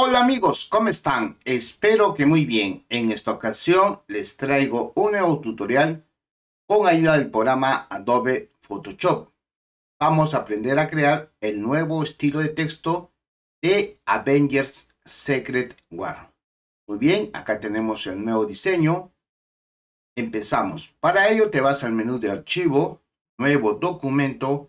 Hola amigos, ¿cómo están? Espero que muy bien. En esta ocasión les traigo un nuevo tutorial con ayuda del programa Adobe Photoshop. Vamos a aprender a crear el nuevo estilo de texto de Avengers Secret War. Muy bien, acá tenemos el nuevo diseño. Empezamos. Para ello te vas al menú de archivo, nuevo documento,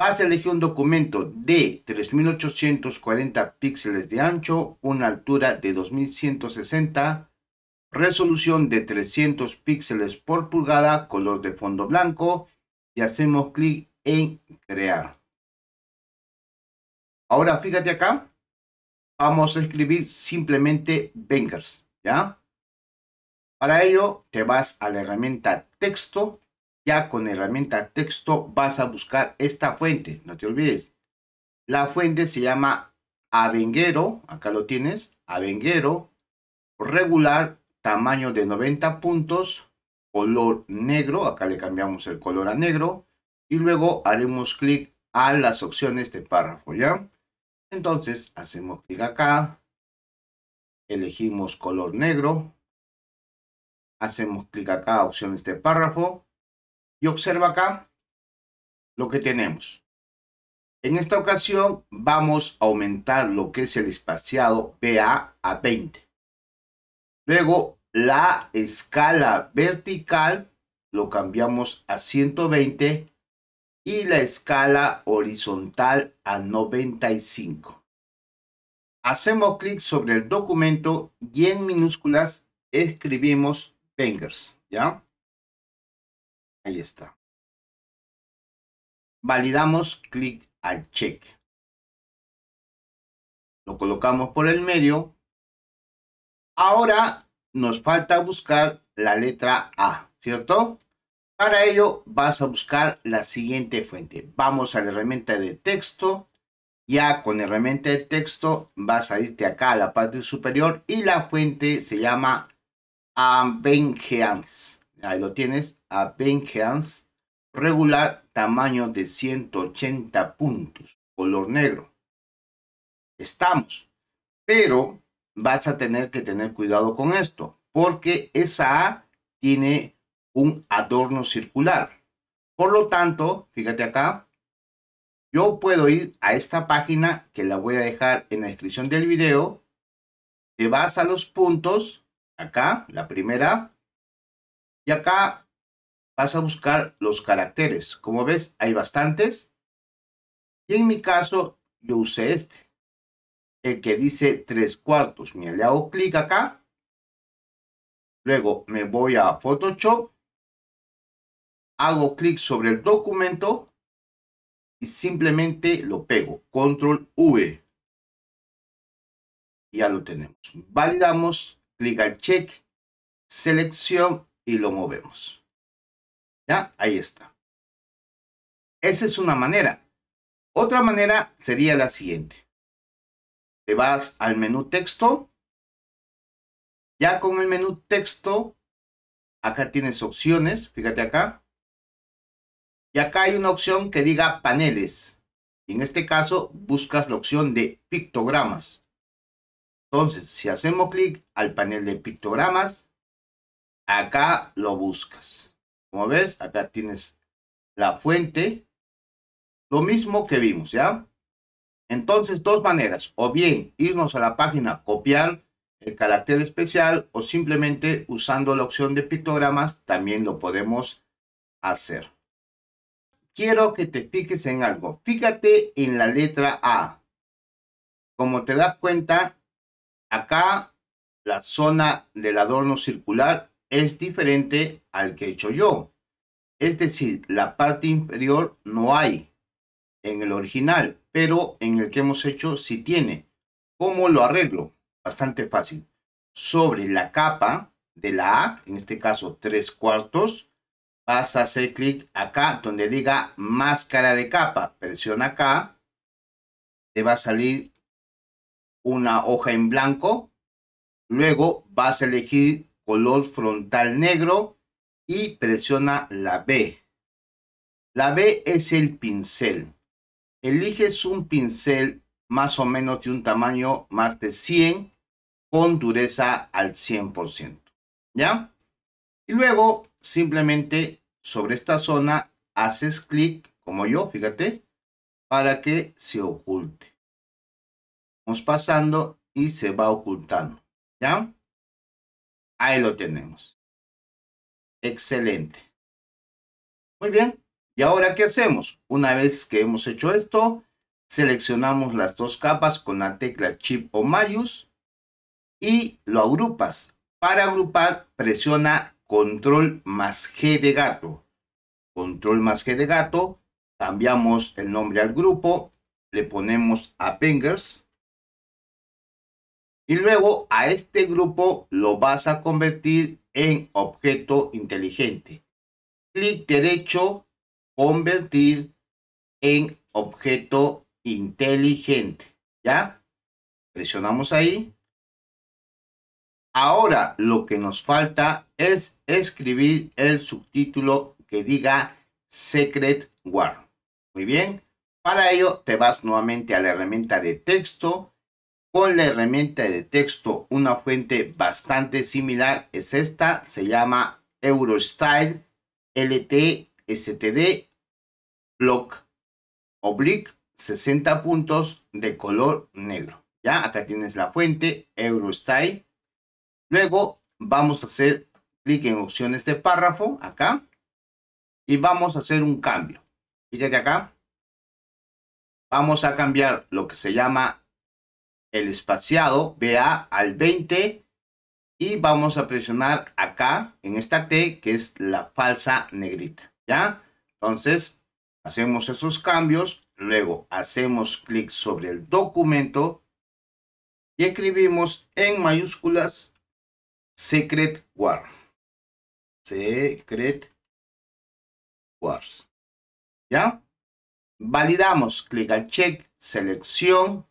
Vas a elegir un documento de 3840 píxeles de ancho, una altura de 2160, resolución de 300 píxeles por pulgada, color de fondo blanco y hacemos clic en crear. Ahora fíjate acá, vamos a escribir simplemente Bankers. ¿ya? Para ello te vas a la herramienta texto ya con herramienta texto vas a buscar esta fuente, no te olvides. La fuente se llama Avenguero, acá lo tienes, Avenguero, regular, tamaño de 90 puntos, color negro, acá le cambiamos el color a negro, y luego haremos clic a las opciones de párrafo, ¿ya? Entonces hacemos clic acá, elegimos color negro, hacemos clic acá a opciones de párrafo, y observa acá lo que tenemos. En esta ocasión vamos a aumentar lo que es el espaciado BA a 20. Luego la escala vertical lo cambiamos a 120 y la escala horizontal a 95. Hacemos clic sobre el documento y en minúsculas escribimos fingers ¿ya? Ahí está. Validamos clic al check. Lo colocamos por el medio. Ahora nos falta buscar la letra A, ¿cierto? Para ello vas a buscar la siguiente fuente. Vamos a la herramienta de texto. Ya con la herramienta de texto vas a irte acá a la parte superior y la fuente se llama Avengeance. Ahí lo tienes. A Vengeance. Regular, tamaño de 180 puntos. Color negro. Estamos. Pero vas a tener que tener cuidado con esto. Porque esa A tiene un adorno circular. Por lo tanto, fíjate acá. Yo puedo ir a esta página que la voy a dejar en la descripción del video. Te vas a los puntos. Acá, la primera acá vas a buscar los caracteres. Como ves, hay bastantes. Y en mi caso, yo usé este. El que dice tres cuartos. Mira, le hago clic acá. Luego me voy a Photoshop. Hago clic sobre el documento. Y simplemente lo pego. Control V. Ya lo tenemos. Validamos. Clic al check. Selección y lo movemos. ¿Ya? Ahí está. Esa es una manera. Otra manera sería la siguiente. Te vas al menú texto. Ya con el menú texto, acá tienes opciones. Fíjate acá. Y acá hay una opción que diga paneles. en este caso, buscas la opción de pictogramas. Entonces, si hacemos clic al panel de pictogramas, Acá lo buscas. Como ves, acá tienes la fuente. Lo mismo que vimos, ¿ya? Entonces, dos maneras. O bien irnos a la página, copiar el carácter especial o simplemente usando la opción de pictogramas también lo podemos hacer. Quiero que te fijes en algo. Fíjate en la letra A. Como te das cuenta, acá la zona del adorno circular es diferente al que he hecho yo. Es decir, la parte inferior no hay en el original, pero en el que hemos hecho sí tiene. ¿Cómo lo arreglo? Bastante fácil. Sobre la capa de la A, en este caso tres cuartos, vas a hacer clic acá donde diga máscara de capa. Presiona acá, te va a salir una hoja en blanco. Luego vas a elegir color frontal negro y presiona la B. La B es el pincel. Eliges un pincel más o menos de un tamaño más de 100 con dureza al 100%. ¿Ya? Y luego simplemente sobre esta zona haces clic como yo, fíjate, para que se oculte. Vamos pasando y se va ocultando. ¿Ya? Ahí lo tenemos. Excelente. Muy bien. ¿Y ahora qué hacemos? Una vez que hemos hecho esto, seleccionamos las dos capas con la tecla Chip o Mayús y lo agrupas. Para agrupar, presiona Control más G de gato. Control más G de gato. Cambiamos el nombre al grupo. Le ponemos Appengers. Y luego a este grupo lo vas a convertir en objeto inteligente. Clic derecho, convertir en objeto inteligente. ¿Ya? Presionamos ahí. Ahora lo que nos falta es escribir el subtítulo que diga Secret War. Muy bien. Para ello te vas nuevamente a la herramienta de texto con la herramienta de texto. Una fuente bastante similar es esta, se llama Eurostyle LTSTD Block Oblique 60 puntos de color negro. Ya, acá tienes la fuente Eurostyle. Luego vamos a hacer clic en opciones de párrafo, acá. Y vamos a hacer un cambio. Fíjate acá. Vamos a cambiar lo que se llama el espaciado vea al 20 y vamos a presionar acá en esta T que es la falsa negrita, ¿ya? Entonces hacemos esos cambios, luego hacemos clic sobre el documento y escribimos en mayúsculas Secret War. Secret Wars. ¿Ya? Validamos, clic al check, selección,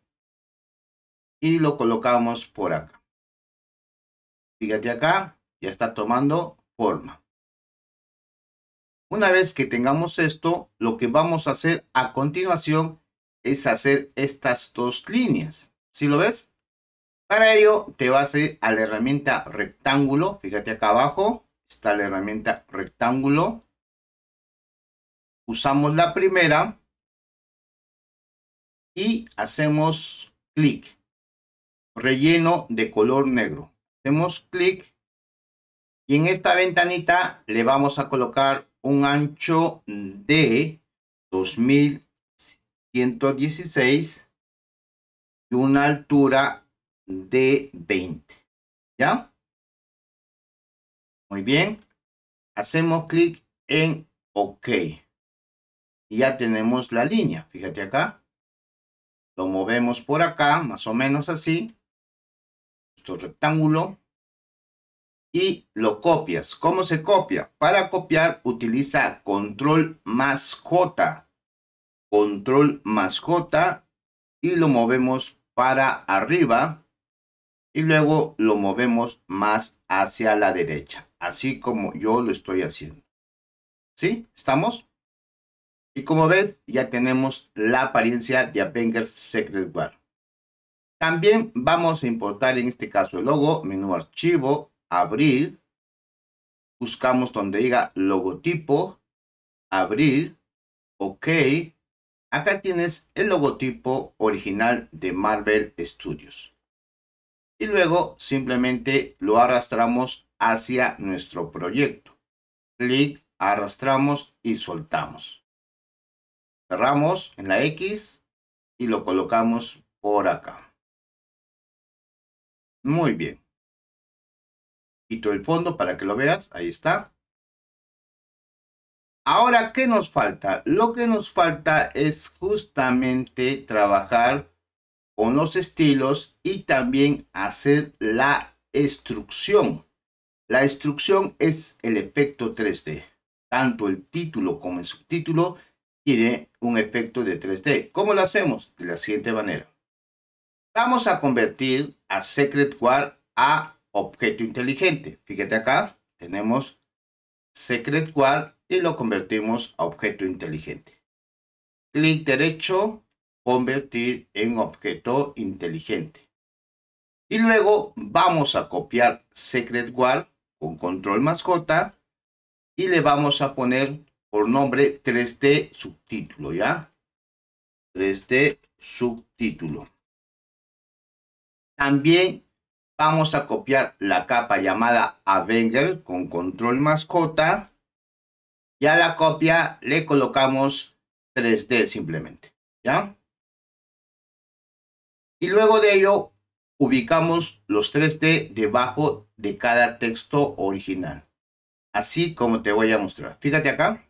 y lo colocamos por acá. Fíjate acá, ya está tomando forma. Una vez que tengamos esto, lo que vamos a hacer a continuación es hacer estas dos líneas. ¿Sí lo ves? Para ello te vas a a la herramienta rectángulo. Fíjate acá abajo está la herramienta rectángulo. Usamos la primera y hacemos clic relleno de color negro. Hacemos clic y en esta ventanita le vamos a colocar un ancho de 2116 y una altura de 20. ¿Ya? Muy bien. Hacemos clic en OK. Y ya tenemos la línea. Fíjate acá. Lo movemos por acá, más o menos así rectángulo y lo copias. ¿Cómo se copia? Para copiar utiliza control más J. Control más J y lo movemos para arriba y luego lo movemos más hacia la derecha. Así como yo lo estoy haciendo. ¿Sí? ¿Estamos? Y como ves, ya tenemos la apariencia de Avengers Secret War. También vamos a importar en este caso el logo, menú archivo, abrir, buscamos donde diga logotipo, abrir, ok. Acá tienes el logotipo original de Marvel Studios. Y luego simplemente lo arrastramos hacia nuestro proyecto. Clic, arrastramos y soltamos. Cerramos en la X y lo colocamos por acá. Muy bien. Quito el fondo para que lo veas. Ahí está. Ahora, ¿qué nos falta? Lo que nos falta es justamente trabajar con los estilos y también hacer la instrucción. La instrucción es el efecto 3D. Tanto el título como el subtítulo tiene un efecto de 3D. ¿Cómo lo hacemos? De la siguiente manera. Vamos a convertir a Secret War a objeto inteligente. Fíjate acá, tenemos Secret War y lo convertimos a objeto inteligente. Clic derecho, convertir en objeto inteligente. Y luego vamos a copiar Secret War con control Mascota J y le vamos a poner por nombre 3D subtítulo, ¿ya? 3D subtítulo. También vamos a copiar la capa llamada Avenger con control mascota. Y a la copia le colocamos 3D simplemente. ¿Ya? Y luego de ello ubicamos los 3D debajo de cada texto original. Así como te voy a mostrar. Fíjate acá.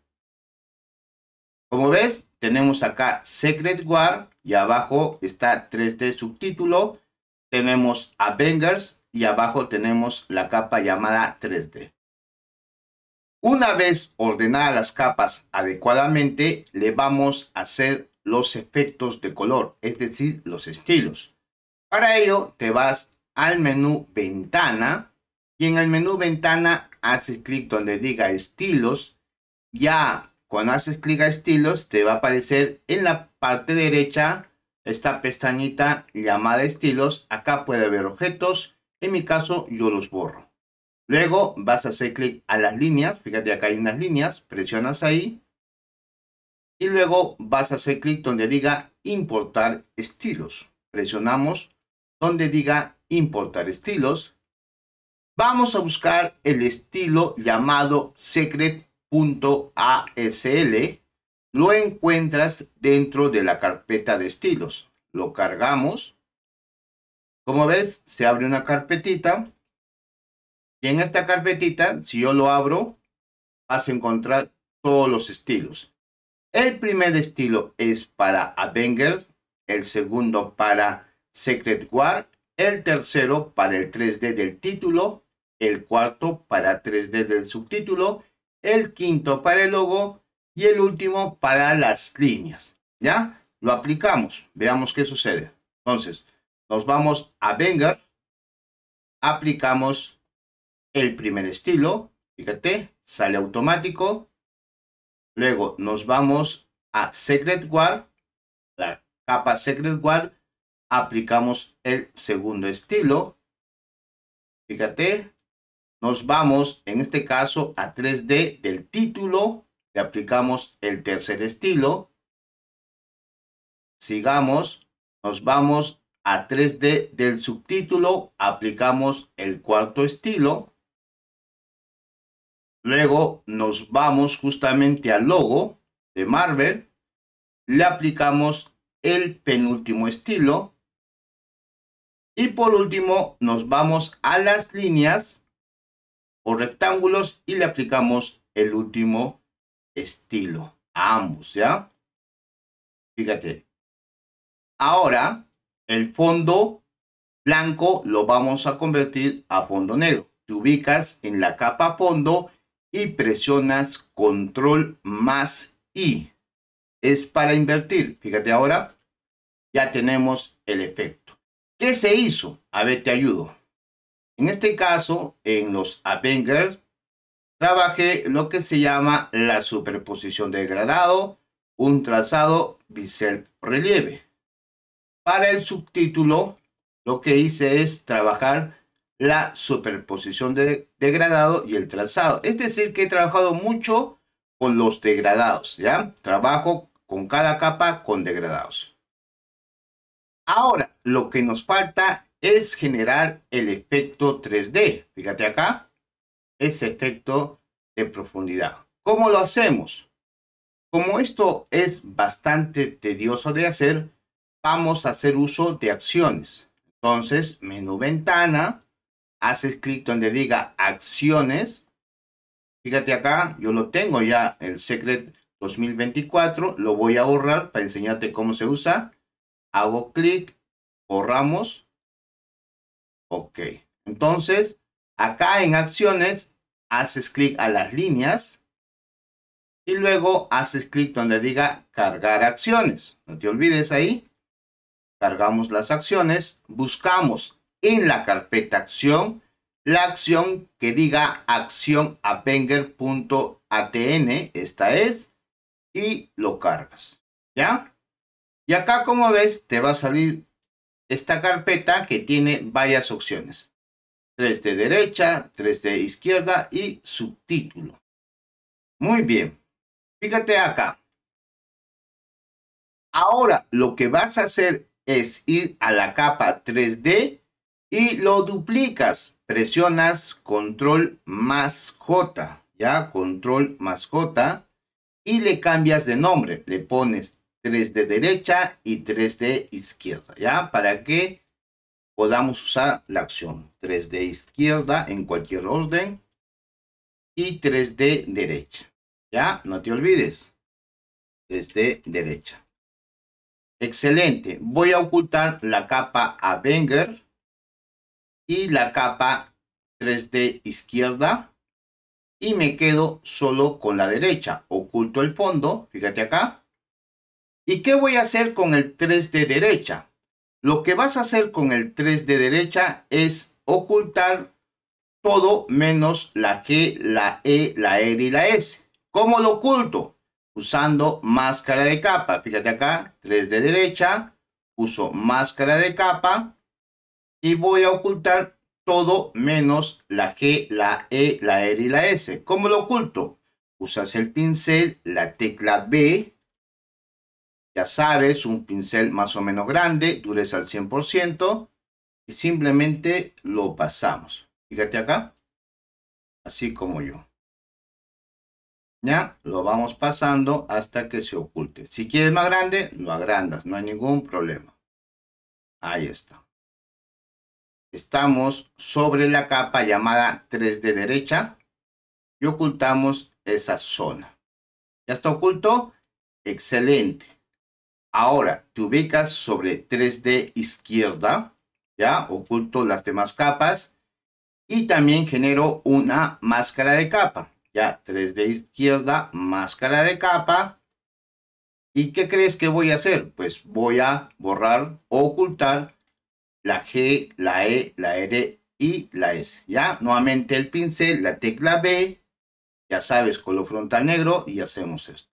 Como ves, tenemos acá Secret Guard y abajo está 3D subtítulo tenemos Avengers y abajo tenemos la capa llamada 3D. Una vez ordenadas las capas adecuadamente, le vamos a hacer los efectos de color, es decir, los estilos. Para ello, te vas al menú Ventana y en el menú Ventana haces clic donde diga Estilos. Ya cuando haces clic a Estilos, te va a aparecer en la parte derecha esta pestañita llamada estilos, acá puede haber objetos, en mi caso yo los borro. Luego vas a hacer clic a las líneas, fíjate acá hay unas líneas, presionas ahí y luego vas a hacer clic donde diga importar estilos. Presionamos donde diga importar estilos. Vamos a buscar el estilo llamado secret.asl lo encuentras dentro de la carpeta de estilos. Lo cargamos. Como ves, se abre una carpetita. Y en esta carpetita, si yo lo abro, vas a encontrar todos los estilos. El primer estilo es para Avengers, el segundo para Secret War, el tercero para el 3D del título, el cuarto para 3D del subtítulo, el quinto para el logo y el último para las líneas. ¿Ya? Lo aplicamos. Veamos qué sucede. Entonces, nos vamos a Vengar. Aplicamos el primer estilo. Fíjate, sale automático. Luego nos vamos a Secret Guard. La capa Secret Guard. Aplicamos el segundo estilo. Fíjate, nos vamos en este caso a 3D del título aplicamos el tercer estilo. Sigamos. Nos vamos a 3D del subtítulo. Aplicamos el cuarto estilo. Luego nos vamos justamente al logo de Marvel. Le aplicamos el penúltimo estilo. Y por último nos vamos a las líneas o rectángulos y le aplicamos el último estilo. A ambos, ¿ya? Fíjate. Ahora, el fondo blanco lo vamos a convertir a fondo negro. Te ubicas en la capa fondo y presionas control más I. Es para invertir. Fíjate ahora, ya tenemos el efecto. ¿Qué se hizo? A ver, te ayudo. En este caso, en los Avengers, trabajé lo que se llama la superposición degradado. un trazado bisel relieve. Para el subtítulo, lo que hice es trabajar la superposición de degradado y el trazado. Es decir, que he trabajado mucho con los degradados, ¿ya? Trabajo con cada capa con degradados. Ahora, lo que nos falta es generar el efecto 3D. Fíjate acá ese efecto de profundidad. ¿Cómo lo hacemos? Como esto es bastante tedioso de hacer, vamos a hacer uso de acciones. Entonces, menú ventana, hace clic donde diga acciones. Fíjate acá, yo lo tengo ya, el Secret 2024, lo voy a borrar para enseñarte cómo se usa. Hago clic, borramos. Ok, entonces Acá en acciones haces clic a las líneas y luego haces clic donde diga cargar acciones. No te olvides ahí. Cargamos las acciones, buscamos en la carpeta acción la acción que diga acción esta es, y lo cargas, ¿ya? Y acá como ves te va a salir esta carpeta que tiene varias opciones. 3 d derecha, 3 d izquierda y subtítulo. Muy bien, fíjate acá. Ahora lo que vas a hacer es ir a la capa 3D y lo duplicas. Presionas control más J, ya control más J y le cambias de nombre. Le pones 3 d derecha y 3 d izquierda, ya para que podamos usar la acción 3 d izquierda en cualquier orden y 3 d derecha. Ya, no te olvides. 3 d derecha. Excelente. Voy a ocultar la capa Avenger y la capa 3 d izquierda y me quedo solo con la derecha. Oculto el fondo, fíjate acá. ¿Y qué voy a hacer con el 3 d derecha? Lo que vas a hacer con el 3 de derecha es ocultar todo menos la G, la E, la R y la S. ¿Cómo lo oculto? Usando máscara de capa. Fíjate acá, 3 de derecha, uso máscara de capa y voy a ocultar todo menos la G, la E, la R y la S. ¿Cómo lo oculto? Usas el pincel, la tecla B, ya sabes, un pincel más o menos grande, dureza al 100%. Y simplemente lo pasamos. Fíjate acá. Así como yo. Ya, lo vamos pasando hasta que se oculte. Si quieres más grande, lo agrandas. No hay ningún problema. Ahí está. Estamos sobre la capa llamada 3 de derecha. Y ocultamos esa zona. ¿Ya está oculto? Excelente. Ahora, te ubicas sobre 3D izquierda, ya oculto las demás capas y también genero una máscara de capa, ya 3D izquierda, máscara de capa. ¿Y qué crees que voy a hacer? Pues voy a borrar o ocultar la G, la E, la R y la S. Ya, nuevamente el pincel, la tecla B, ya sabes, color frontal negro y hacemos esto.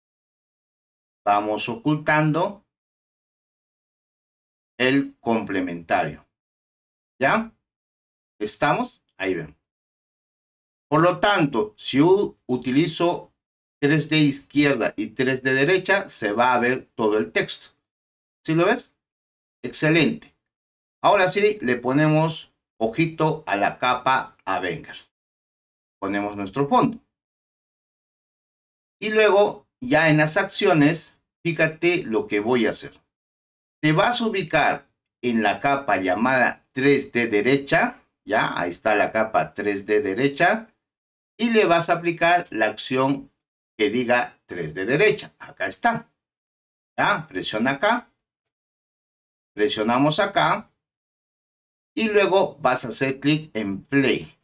Vamos ocultando el complementario. ¿Ya? ¿Estamos? Ahí ven. Por lo tanto, si utilizo 3 de izquierda y 3 de derecha, se va a ver todo el texto. ¿Sí lo ves? Excelente. Ahora sí, le ponemos ojito a la capa Avenger. Ponemos nuestro fondo. Y luego ya en las acciones, fíjate lo que voy a hacer. Te vas a ubicar en la capa llamada 3D derecha. Ya, ahí está la capa 3D derecha. Y le vas a aplicar la acción que diga 3D derecha. Acá está. Ya, presiona acá. Presionamos acá. Y luego vas a hacer clic en play.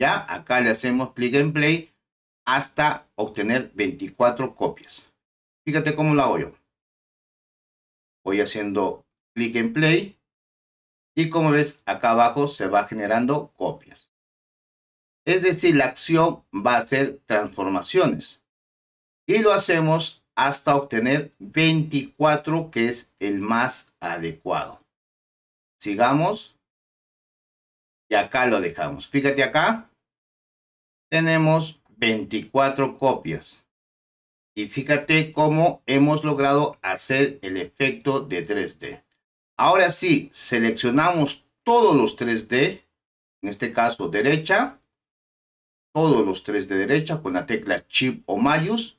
Ya, acá le hacemos clic en play hasta obtener 24 copias. Fíjate cómo la hago yo. Voy haciendo clic en play y como ves acá abajo se va generando copias. Es decir, la acción va a ser transformaciones y lo hacemos hasta obtener 24 que es el más adecuado. Sigamos y acá lo dejamos. Fíjate acá tenemos 24 copias. Y fíjate cómo hemos logrado hacer el efecto de 3D. Ahora sí, seleccionamos todos los 3D, en este caso derecha, todos los 3 de derecha con la tecla Chip o Mayus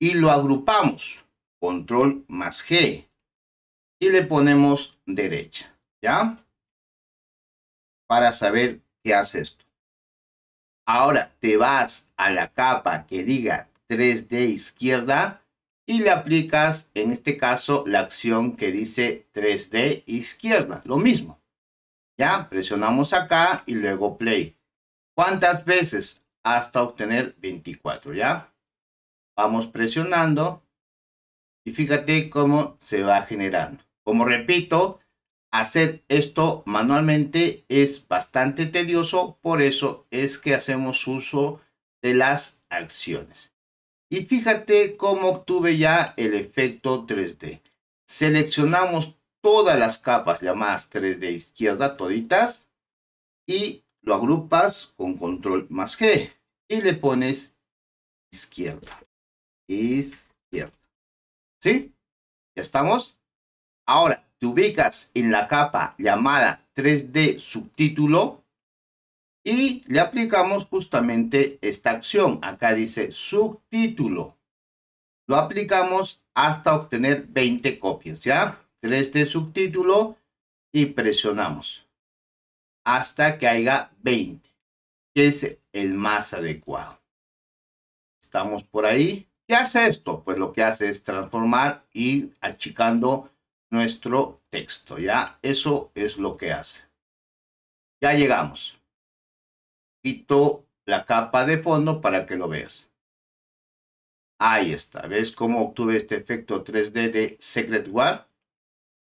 y lo agrupamos, Control más G y le ponemos derecha, ¿ya? Para saber qué hace esto. Ahora te vas a la capa que diga 3D izquierda y le aplicas, en este caso, la acción que dice 3D izquierda. Lo mismo. Ya, presionamos acá y luego play. ¿Cuántas veces? Hasta obtener 24, ¿ya? Vamos presionando y fíjate cómo se va generando. Como repito, hacer esto manualmente es bastante tedioso, por eso es que hacemos uso de las acciones. Y fíjate cómo obtuve ya el efecto 3D. Seleccionamos todas las capas llamadas 3D izquierda, toditas, y lo agrupas con control más G y le pones izquierda. Izquierda. ¿Sí? ¿Ya estamos? Ahora, ubicas en la capa llamada 3D subtítulo y le aplicamos justamente esta acción. Acá dice subtítulo. Lo aplicamos hasta obtener 20 copias, ¿ya? 3D subtítulo y presionamos hasta que haya 20, que es el más adecuado. Estamos por ahí. ¿Qué hace esto? Pues lo que hace es transformar y achicando nuestro texto. Ya, eso es lo que hace. Ya llegamos. Quito la capa de fondo para que lo veas. Ahí está. ¿Ves cómo obtuve este efecto 3D de Secret War?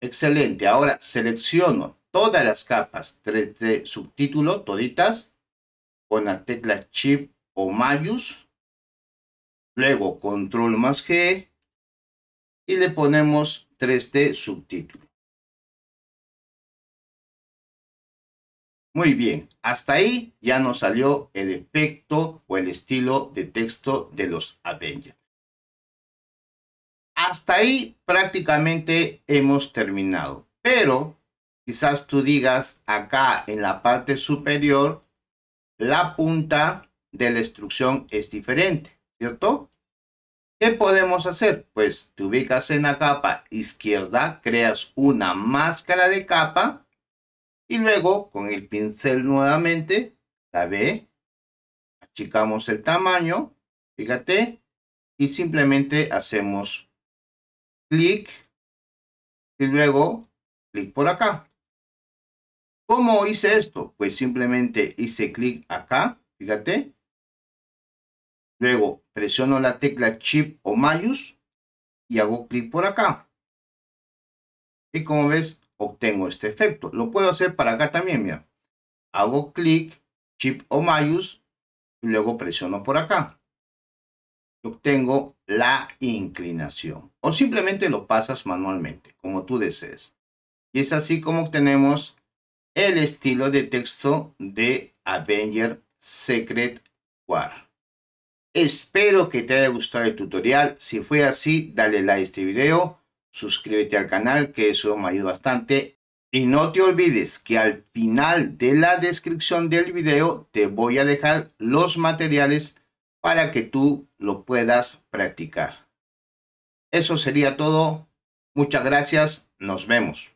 Excelente. Ahora selecciono todas las capas 3D subtítulo, toditas, con la tecla chip o Mayus. Luego Control más G. Y le ponemos 3D subtítulo. Muy bien, hasta ahí ya nos salió el efecto o el estilo de texto de los Avengers. Hasta ahí prácticamente hemos terminado, pero quizás tú digas acá en la parte superior, la punta de la instrucción es diferente, ¿cierto? ¿Qué podemos hacer? Pues te ubicas en la capa izquierda, creas una máscara de capa y luego con el pincel nuevamente, la ve, achicamos el tamaño, fíjate, y simplemente hacemos clic y luego clic por acá. ¿Cómo hice esto? Pues simplemente hice clic acá, fíjate, Luego presiono la tecla chip o Mayus y hago clic por acá. Y como ves, obtengo este efecto. Lo puedo hacer para acá también, mira. Hago clic, chip o Mayus y luego presiono por acá. Y Obtengo la inclinación. O simplemente lo pasas manualmente, como tú desees. Y es así como obtenemos el estilo de texto de Avenger Secret War. Espero que te haya gustado el tutorial. Si fue así, dale like a este video. Suscríbete al canal, que eso me ayuda bastante. Y no te olvides que al final de la descripción del video te voy a dejar los materiales para que tú lo puedas practicar. Eso sería todo. Muchas gracias. Nos vemos.